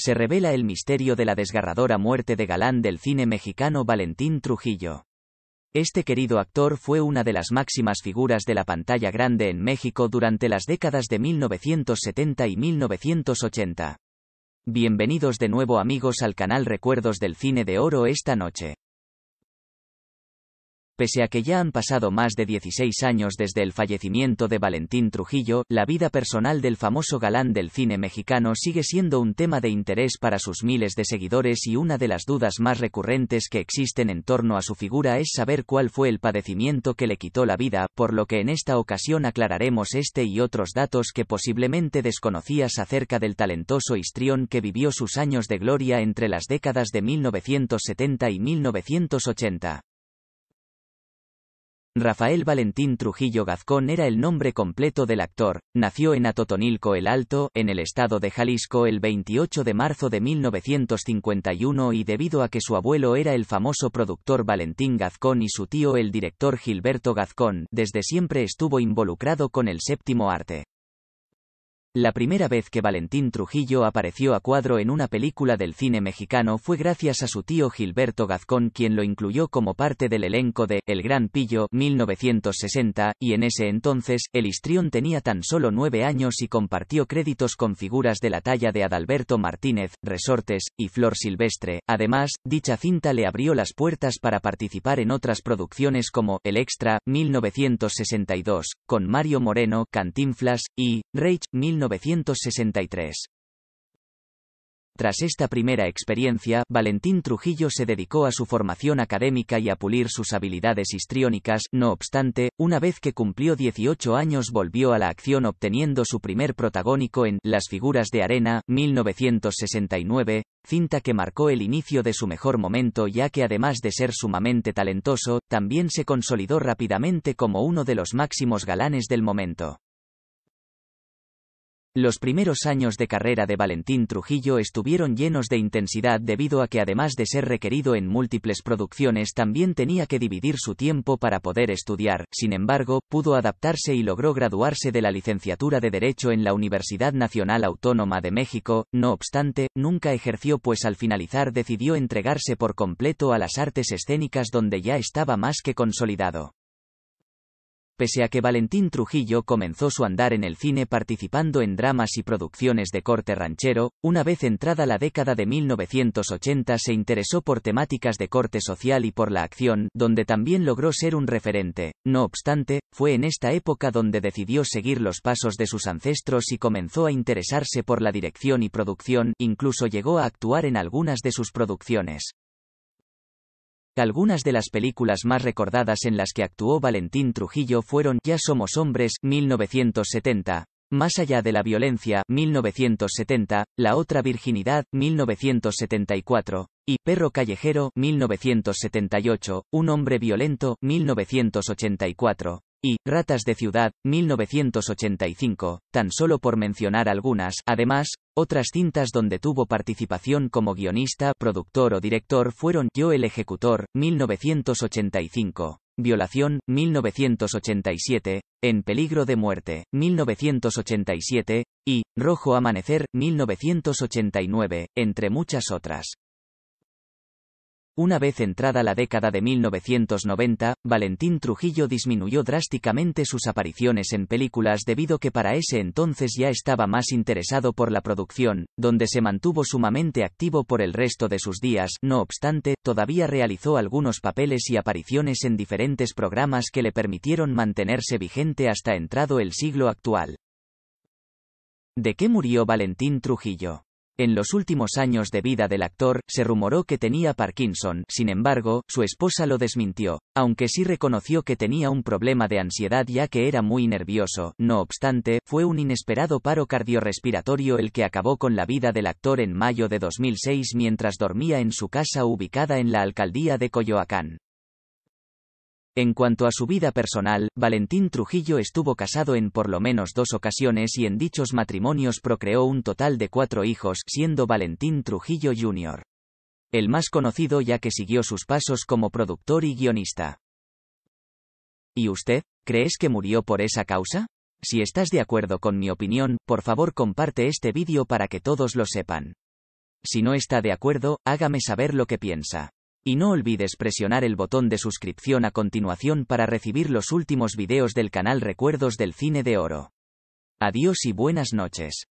se revela el misterio de la desgarradora muerte de galán del cine mexicano Valentín Trujillo. Este querido actor fue una de las máximas figuras de la pantalla grande en México durante las décadas de 1970 y 1980. Bienvenidos de nuevo amigos al canal Recuerdos del Cine de Oro esta noche. Pese a que ya han pasado más de 16 años desde el fallecimiento de Valentín Trujillo, la vida personal del famoso galán del cine mexicano sigue siendo un tema de interés para sus miles de seguidores y una de las dudas más recurrentes que existen en torno a su figura es saber cuál fue el padecimiento que le quitó la vida, por lo que en esta ocasión aclararemos este y otros datos que posiblemente desconocías acerca del talentoso histrión que vivió sus años de gloria entre las décadas de 1970 y 1980. Rafael Valentín Trujillo Gazcón era el nombre completo del actor, nació en Atotonilco el Alto, en el estado de Jalisco el 28 de marzo de 1951 y debido a que su abuelo era el famoso productor Valentín Gazcón y su tío el director Gilberto Gazcón, desde siempre estuvo involucrado con el séptimo arte. La primera vez que Valentín Trujillo apareció a cuadro en una película del cine mexicano fue gracias a su tío Gilberto Gazcón quien lo incluyó como parte del elenco de El Gran Pillo 1960, y en ese entonces, el histrión tenía tan solo nueve años y compartió créditos con figuras de la talla de Adalberto Martínez, Resortes, y Flor Silvestre. Además, dicha cinta le abrió las puertas para participar en otras producciones como El Extra 1962, con Mario Moreno, Cantinflas, y Rage 1962. 1963. Tras esta primera experiencia, Valentín Trujillo se dedicó a su formación académica y a pulir sus habilidades histriónicas, no obstante, una vez que cumplió 18 años volvió a la acción obteniendo su primer protagónico en Las figuras de arena, 1969, cinta que marcó el inicio de su mejor momento ya que además de ser sumamente talentoso, también se consolidó rápidamente como uno de los máximos galanes del momento. Los primeros años de carrera de Valentín Trujillo estuvieron llenos de intensidad debido a que además de ser requerido en múltiples producciones también tenía que dividir su tiempo para poder estudiar, sin embargo, pudo adaptarse y logró graduarse de la licenciatura de Derecho en la Universidad Nacional Autónoma de México, no obstante, nunca ejerció pues al finalizar decidió entregarse por completo a las artes escénicas donde ya estaba más que consolidado. Pese a que Valentín Trujillo comenzó su andar en el cine participando en dramas y producciones de corte ranchero, una vez entrada la década de 1980 se interesó por temáticas de corte social y por la acción, donde también logró ser un referente. No obstante, fue en esta época donde decidió seguir los pasos de sus ancestros y comenzó a interesarse por la dirección y producción, incluso llegó a actuar en algunas de sus producciones. Algunas de las películas más recordadas en las que actuó Valentín Trujillo fueron Ya somos hombres, 1970, Más allá de la violencia, 1970, La otra virginidad, 1974, y Perro callejero, 1978, Un hombre violento, 1984 y Ratas de Ciudad, 1985, tan solo por mencionar algunas. Además, otras cintas donde tuvo participación como guionista, productor o director fueron Yo el Ejecutor, 1985. Violación, 1987, En peligro de muerte, 1987, y Rojo Amanecer, 1989, entre muchas otras. Una vez entrada la década de 1990, Valentín Trujillo disminuyó drásticamente sus apariciones en películas debido que para ese entonces ya estaba más interesado por la producción, donde se mantuvo sumamente activo por el resto de sus días, no obstante, todavía realizó algunos papeles y apariciones en diferentes programas que le permitieron mantenerse vigente hasta entrado el siglo actual. ¿De qué murió Valentín Trujillo? En los últimos años de vida del actor, se rumoró que tenía Parkinson, sin embargo, su esposa lo desmintió, aunque sí reconoció que tenía un problema de ansiedad ya que era muy nervioso, no obstante, fue un inesperado paro cardiorrespiratorio el que acabó con la vida del actor en mayo de 2006 mientras dormía en su casa ubicada en la alcaldía de Coyoacán. En cuanto a su vida personal, Valentín Trujillo estuvo casado en por lo menos dos ocasiones y en dichos matrimonios procreó un total de cuatro hijos, siendo Valentín Trujillo Jr. el más conocido ya que siguió sus pasos como productor y guionista. ¿Y usted? ¿Crees que murió por esa causa? Si estás de acuerdo con mi opinión, por favor comparte este vídeo para que todos lo sepan. Si no está de acuerdo, hágame saber lo que piensa. Y no olvides presionar el botón de suscripción a continuación para recibir los últimos videos del canal Recuerdos del Cine de Oro. Adiós y buenas noches.